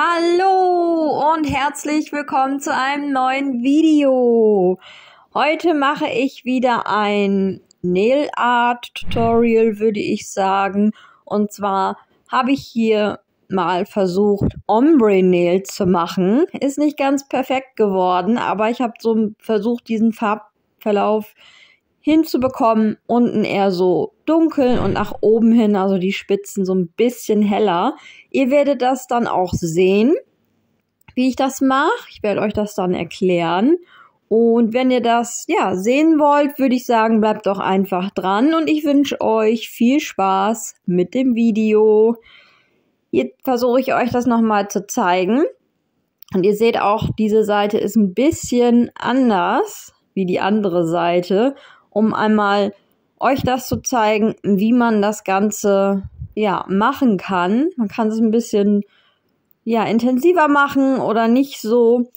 Hallo und herzlich willkommen zu einem neuen Video. Heute mache ich wieder ein Nail Art Tutorial, würde ich sagen. Und zwar habe ich hier mal versucht, Ombre Nail zu machen. Ist nicht ganz perfekt geworden, aber ich habe so versucht, diesen Farbverlauf zu hinzubekommen. Unten eher so dunkel und nach oben hin, also die Spitzen so ein bisschen heller. Ihr werdet das dann auch sehen, wie ich das mache. Ich werde euch das dann erklären. Und wenn ihr das ja sehen wollt, würde ich sagen, bleibt doch einfach dran und ich wünsche euch viel Spaß mit dem Video. Jetzt versuche ich euch das nochmal zu zeigen. Und ihr seht auch, diese Seite ist ein bisschen anders wie die andere Seite um einmal euch das zu zeigen, wie man das Ganze ja machen kann. Man kann es ein bisschen ja intensiver machen oder nicht so.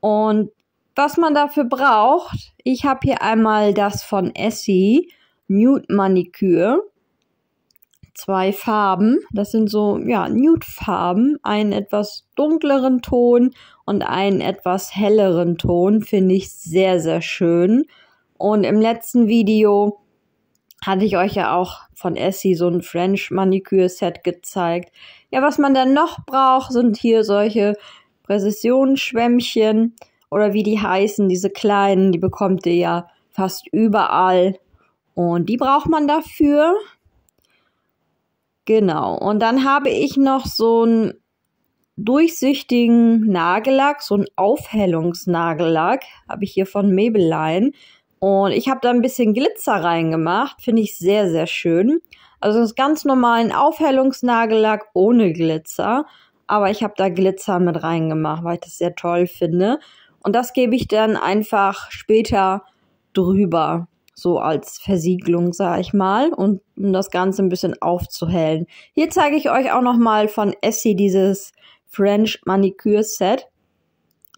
Und was man dafür braucht, ich habe hier einmal das von Essie Nude Maniküre. Zwei Farben, das sind so, ja, Nude-Farben. Einen etwas dunkleren Ton und einen etwas helleren Ton, finde ich sehr, sehr schön. Und im letzten Video hatte ich euch ja auch von Essie so ein French Maniküre Set gezeigt. Ja, was man dann noch braucht, sind hier solche Präzisionsschwämmchen oder wie die heißen, diese kleinen, die bekommt ihr ja fast überall. Und die braucht man dafür. Genau. Und dann habe ich noch so einen durchsichtigen Nagellack, so einen Aufhellungsnagellack, habe ich hier von Maybelline. Und ich habe da ein bisschen Glitzer reingemacht. Finde ich sehr, sehr schön. Also das ganz normalen Aufhellungsnagellack ohne Glitzer. Aber ich habe da Glitzer mit reingemacht, weil ich das sehr toll finde. Und das gebe ich dann einfach später drüber. So als Versiegelung, sag ich mal. Und um das Ganze ein bisschen aufzuhellen. Hier zeige ich euch auch nochmal von Essie dieses French Manicure Set.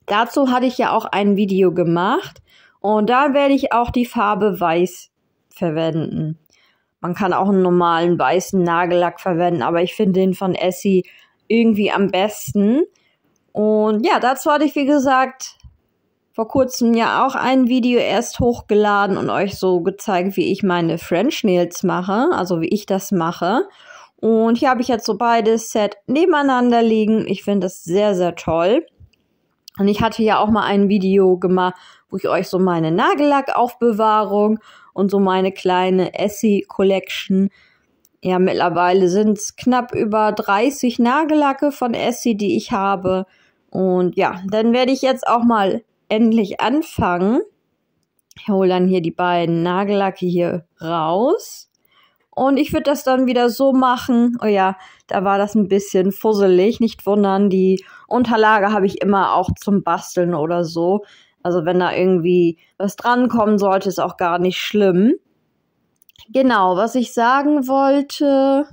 Dazu hatte ich ja auch ein Video gemacht. Und da werde ich auch die Farbe Weiß verwenden. Man kann auch einen normalen weißen Nagellack verwenden, aber ich finde den von Essie irgendwie am besten. Und ja, dazu hatte ich, wie gesagt, vor kurzem ja auch ein Video erst hochgeladen und euch so gezeigt, wie ich meine French Nails mache, also wie ich das mache. Und hier habe ich jetzt so beides Set nebeneinander liegen. Ich finde das sehr, sehr toll. Und ich hatte ja auch mal ein Video gemacht, wo ich euch so meine Nagellackaufbewahrung und so meine kleine Essie Collection. Ja, mittlerweile sind es knapp über 30 Nagellacke von Essie, die ich habe. Und ja, dann werde ich jetzt auch mal endlich anfangen. Ich hole dann hier die beiden Nagellacke hier raus. Und ich würde das dann wieder so machen. Oh ja, da war das ein bisschen fusselig. Nicht wundern, die Unterlage habe ich immer auch zum Basteln oder so. Also wenn da irgendwie was drankommen sollte, ist auch gar nicht schlimm. Genau, was ich sagen wollte.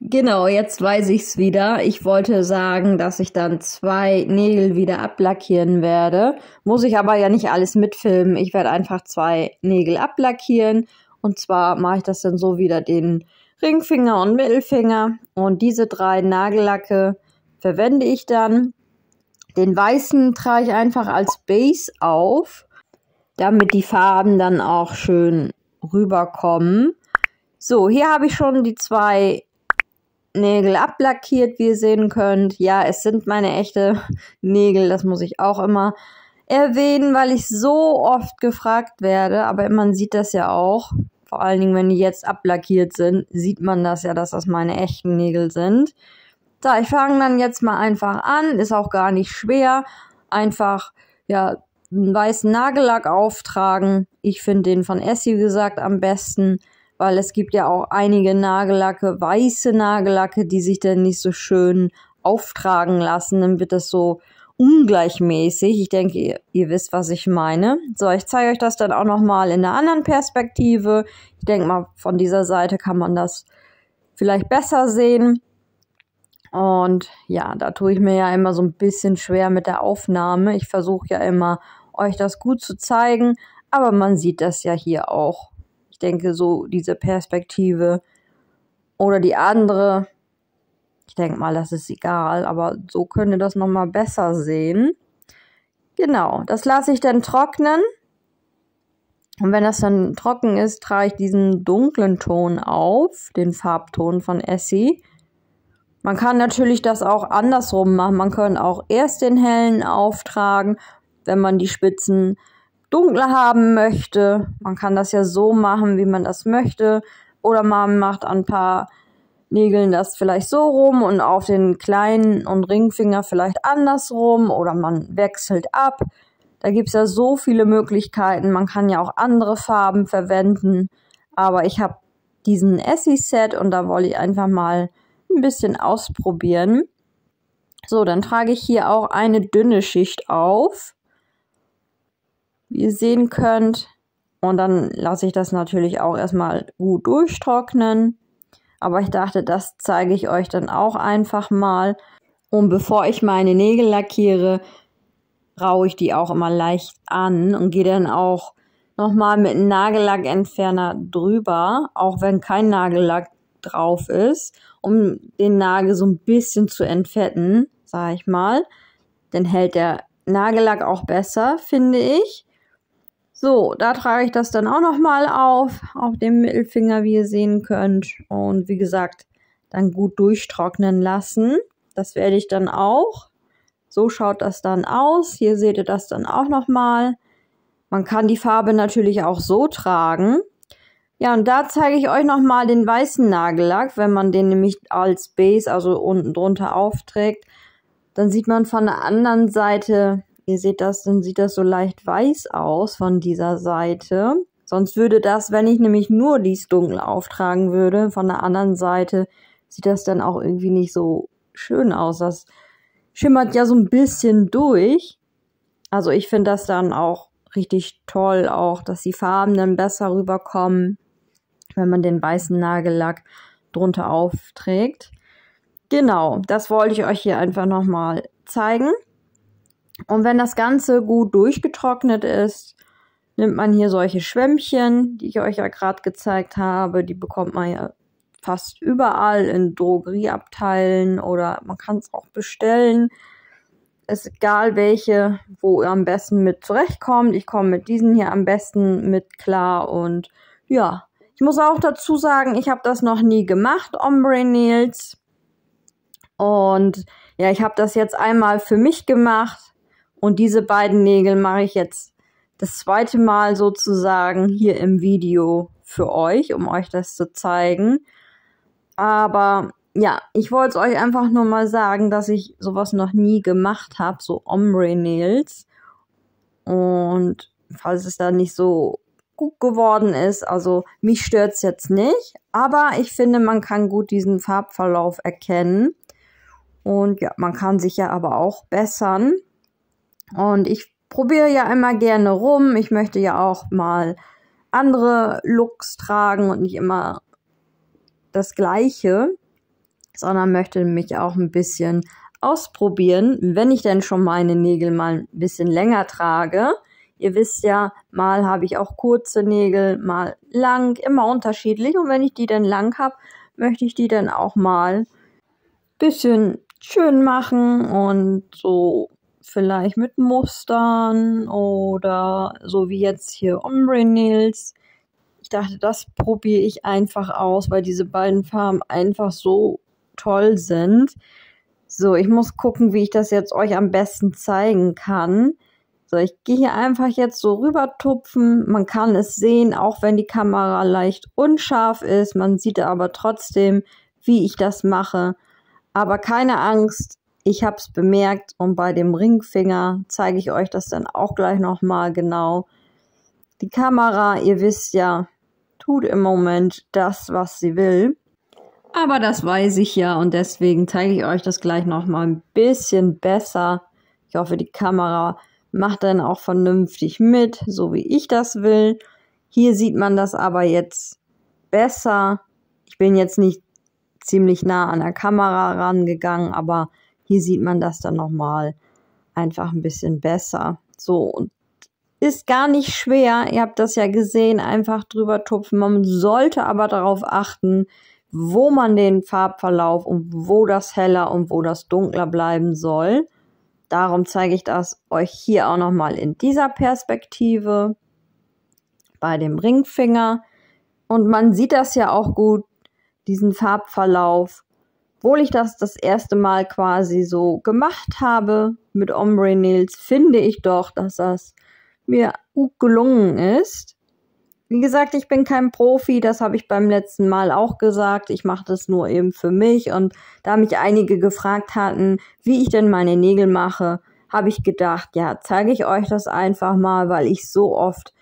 Genau, jetzt weiß ich es wieder. Ich wollte sagen, dass ich dann zwei Nägel wieder ablackieren werde. Muss ich aber ja nicht alles mitfilmen. Ich werde einfach zwei Nägel ablackieren. Und zwar mache ich das dann so wieder den Ringfinger und Mittelfinger. Und diese drei Nagellacke verwende ich dann. Den weißen trage ich einfach als Base auf, damit die Farben dann auch schön rüberkommen. So, hier habe ich schon die zwei Nägel ablackiert, wie ihr sehen könnt. Ja, es sind meine echte Nägel, das muss ich auch immer erwähnen, weil ich so oft gefragt werde, aber man sieht das ja auch. Vor allen Dingen, wenn die jetzt ablackiert sind, sieht man das ja, dass das meine echten Nägel sind. So, ich fange dann jetzt mal einfach an. Ist auch gar nicht schwer. Einfach, ja, einen weißen Nagellack auftragen. Ich finde den von Essie gesagt am besten, weil es gibt ja auch einige Nagellacke, weiße Nagellacke, die sich dann nicht so schön auftragen lassen. Dann wird das so ungleichmäßig. Ich denke, ihr, ihr wisst, was ich meine. So, ich zeige euch das dann auch nochmal in einer anderen Perspektive. Ich denke mal, von dieser Seite kann man das vielleicht besser sehen. Und ja, da tue ich mir ja immer so ein bisschen schwer mit der Aufnahme. Ich versuche ja immer, euch das gut zu zeigen, aber man sieht das ja hier auch. Ich denke, so diese Perspektive oder die andere, ich denke mal, das ist egal, aber so könnt ihr das nochmal besser sehen. Genau, das lasse ich dann trocknen. Und wenn das dann trocken ist, trage ich diesen dunklen Ton auf, den Farbton von Essie. Man kann natürlich das auch andersrum machen. Man kann auch erst den hellen auftragen, wenn man die Spitzen dunkler haben möchte. Man kann das ja so machen, wie man das möchte. Oder man macht ein paar Nägeln das vielleicht so rum und auf den kleinen und Ringfinger vielleicht andersrum. Oder man wechselt ab. Da gibt es ja so viele Möglichkeiten. Man kann ja auch andere Farben verwenden. Aber ich habe diesen Essie-Set und da wollte ich einfach mal ein bisschen ausprobieren. So, dann trage ich hier auch eine dünne Schicht auf. Wie ihr sehen könnt. Und dann lasse ich das natürlich auch erstmal gut durchtrocknen. Aber ich dachte, das zeige ich euch dann auch einfach mal. Und bevor ich meine Nägel lackiere, raue ich die auch immer leicht an und gehe dann auch nochmal mit Nagellackentferner drüber, auch wenn kein Nagellack drauf ist, um den Nagel so ein bisschen zu entfetten, sag ich mal. Dann hält der Nagellack auch besser, finde ich. So, da trage ich das dann auch nochmal auf, auf dem Mittelfinger, wie ihr sehen könnt. Und wie gesagt, dann gut durchtrocknen lassen. Das werde ich dann auch. So schaut das dann aus. Hier seht ihr das dann auch nochmal. Man kann die Farbe natürlich auch so tragen. Ja, und da zeige ich euch nochmal den weißen Nagellack. Wenn man den nämlich als Base, also unten drunter aufträgt, dann sieht man von der anderen Seite, ihr seht das, dann sieht das so leicht weiß aus von dieser Seite. Sonst würde das, wenn ich nämlich nur dies dunkel auftragen würde, von der anderen Seite sieht das dann auch irgendwie nicht so schön aus. Das schimmert ja so ein bisschen durch. Also ich finde das dann auch richtig toll, auch dass die Farben dann besser rüberkommen wenn man den weißen Nagellack drunter aufträgt. Genau, das wollte ich euch hier einfach nochmal zeigen. Und wenn das Ganze gut durchgetrocknet ist, nimmt man hier solche Schwämmchen, die ich euch ja gerade gezeigt habe. Die bekommt man ja fast überall in Drogerieabteilen oder man kann es auch bestellen. Ist egal welche, wo ihr am besten mit zurechtkommt. Ich komme mit diesen hier am besten mit klar und ja, ich muss auch dazu sagen, ich habe das noch nie gemacht, Ombre Nails. Und ja, ich habe das jetzt einmal für mich gemacht und diese beiden Nägel mache ich jetzt das zweite Mal sozusagen hier im Video für euch, um euch das zu zeigen. Aber ja, ich wollte es euch einfach nur mal sagen, dass ich sowas noch nie gemacht habe, so Ombre Nails. Und falls es da nicht so gut geworden ist. Also mich stört's jetzt nicht, aber ich finde, man kann gut diesen Farbverlauf erkennen. Und ja, man kann sich ja aber auch bessern. Und ich probiere ja immer gerne rum. Ich möchte ja auch mal andere Looks tragen und nicht immer das gleiche, sondern möchte mich auch ein bisschen ausprobieren, wenn ich denn schon meine Nägel mal ein bisschen länger trage. Ihr wisst ja, mal habe ich auch kurze Nägel, mal lang, immer unterschiedlich. Und wenn ich die dann lang habe, möchte ich die dann auch mal bisschen schön machen und so vielleicht mit Mustern oder so wie jetzt hier Ombre Nails. Ich dachte, das probiere ich einfach aus, weil diese beiden Farben einfach so toll sind. So, ich muss gucken, wie ich das jetzt euch am besten zeigen kann. So, ich gehe hier einfach jetzt so rüber tupfen. Man kann es sehen, auch wenn die Kamera leicht unscharf ist. Man sieht aber trotzdem, wie ich das mache. Aber keine Angst, ich habe es bemerkt und bei dem Ringfinger zeige ich euch das dann auch gleich nochmal genau. Die Kamera, ihr wisst ja, tut im Moment das, was sie will. Aber das weiß ich ja und deswegen zeige ich euch das gleich nochmal ein bisschen besser. Ich hoffe, die Kamera macht dann auch vernünftig mit, so wie ich das will. Hier sieht man das aber jetzt besser. Ich bin jetzt nicht ziemlich nah an der Kamera rangegangen, aber hier sieht man das dann nochmal einfach ein bisschen besser. So, und ist gar nicht schwer. Ihr habt das ja gesehen, einfach drüber tupfen. Man sollte aber darauf achten, wo man den Farbverlauf und wo das heller und wo das dunkler bleiben soll. Darum zeige ich das euch hier auch nochmal in dieser Perspektive bei dem Ringfinger. Und man sieht das ja auch gut, diesen Farbverlauf. Obwohl ich das das erste Mal quasi so gemacht habe mit Ombre Nails, finde ich doch, dass das mir gut gelungen ist. Wie gesagt, ich bin kein Profi, das habe ich beim letzten Mal auch gesagt. Ich mache das nur eben für mich. Und da mich einige gefragt hatten, wie ich denn meine Nägel mache, habe ich gedacht, ja, zeige ich euch das einfach mal, weil ich so oft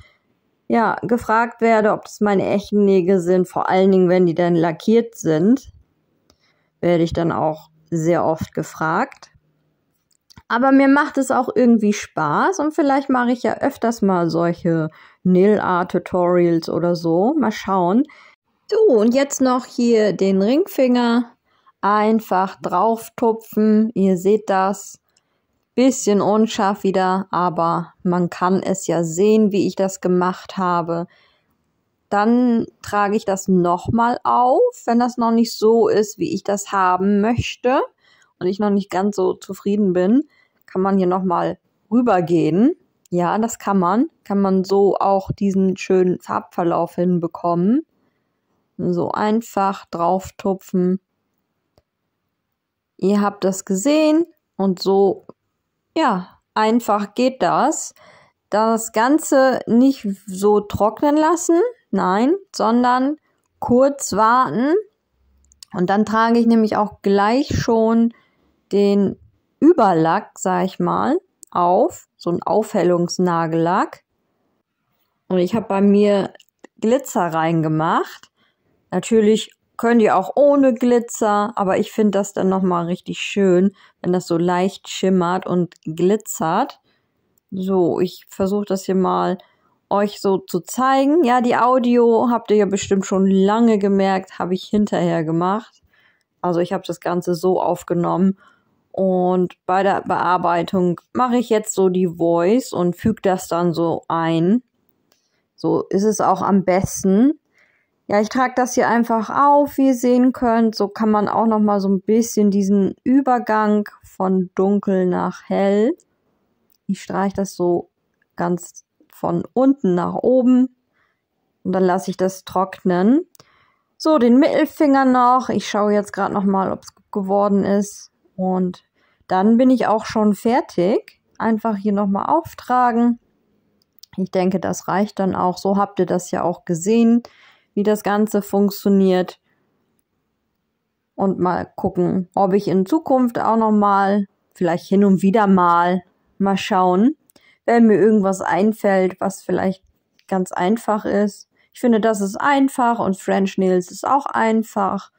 ja, gefragt werde, ob das meine echten Nägel sind, vor allen Dingen, wenn die dann lackiert sind, werde ich dann auch sehr oft gefragt. Aber mir macht es auch irgendwie Spaß und vielleicht mache ich ja öfters mal solche Nil Art Tutorials oder so. Mal schauen. So, und jetzt noch hier den Ringfinger einfach drauf tupfen. Ihr seht das. Bisschen unscharf wieder, aber man kann es ja sehen, wie ich das gemacht habe. Dann trage ich das nochmal auf, wenn das noch nicht so ist, wie ich das haben möchte und ich noch nicht ganz so zufrieden bin kann man hier nochmal rübergehen. Ja, das kann man. Kann man so auch diesen schönen Farbverlauf hinbekommen. So einfach drauf tupfen. Ihr habt das gesehen und so, ja, einfach geht das. Das Ganze nicht so trocknen lassen, nein, sondern kurz warten. Und dann trage ich nämlich auch gleich schon den Überlack, sag ich mal, auf, so ein Aufhellungsnagellack. Und ich habe bei mir Glitzer reingemacht. Natürlich könnt ihr auch ohne Glitzer, aber ich finde das dann nochmal richtig schön, wenn das so leicht schimmert und glitzert. So, ich versuche das hier mal euch so zu zeigen. Ja, die Audio habt ihr ja bestimmt schon lange gemerkt, habe ich hinterher gemacht. Also ich habe das Ganze so aufgenommen und bei der Bearbeitung mache ich jetzt so die Voice und füge das dann so ein. So ist es auch am besten. Ja, ich trage das hier einfach auf, wie ihr sehen könnt. So kann man auch noch mal so ein bisschen diesen Übergang von dunkel nach hell. Ich streiche das so ganz von unten nach oben und dann lasse ich das trocknen. So, den Mittelfinger noch. Ich schaue jetzt gerade noch mal, ob es gut geworden ist. Und dann bin ich auch schon fertig. Einfach hier nochmal auftragen. Ich denke, das reicht dann auch. So habt ihr das ja auch gesehen, wie das Ganze funktioniert. Und mal gucken, ob ich in Zukunft auch nochmal, vielleicht hin und wieder mal, mal schauen, wenn mir irgendwas einfällt, was vielleicht ganz einfach ist. Ich finde, das ist einfach und French Nails ist auch einfach.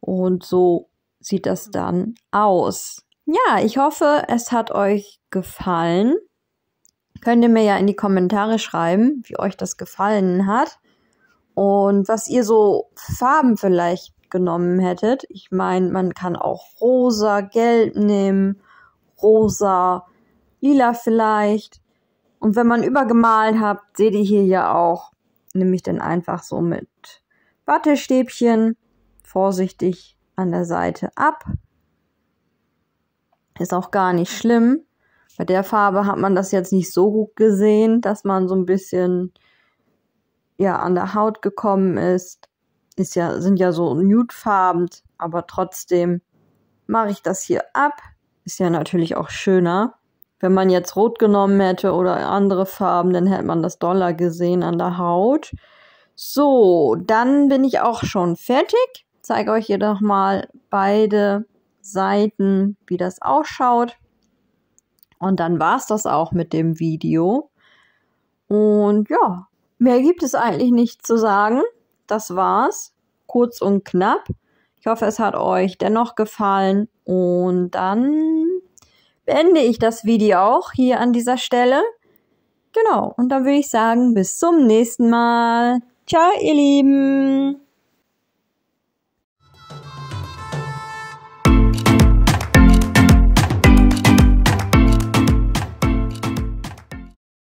Und so sieht das dann aus. Ja, ich hoffe, es hat euch gefallen. Könnt ihr mir ja in die Kommentare schreiben, wie euch das gefallen hat und was ihr so Farben vielleicht genommen hättet. Ich meine, man kann auch rosa, gelb nehmen, rosa, lila vielleicht. Und wenn man übergemalt habt, seht ihr hier ja auch, nehme ich dann einfach so mit Wattestäbchen vorsichtig an der Seite ab. Ist auch gar nicht schlimm. Bei der Farbe hat man das jetzt nicht so gut gesehen, dass man so ein bisschen ja an der Haut gekommen ist. Ist ja, sind ja so nude farben, aber trotzdem mache ich das hier ab. Ist ja natürlich auch schöner. Wenn man jetzt rot genommen hätte oder andere Farben, dann hätte man das doller gesehen an der Haut. So, dann bin ich auch schon fertig zeige euch jedoch mal beide Seiten, wie das ausschaut. Und dann war es das auch mit dem Video. Und ja, mehr gibt es eigentlich nicht zu sagen. Das war's. Kurz und knapp. Ich hoffe, es hat euch dennoch gefallen. Und dann beende ich das Video auch hier an dieser Stelle. Genau, und dann würde ich sagen, bis zum nächsten Mal. Ciao, ihr Lieben.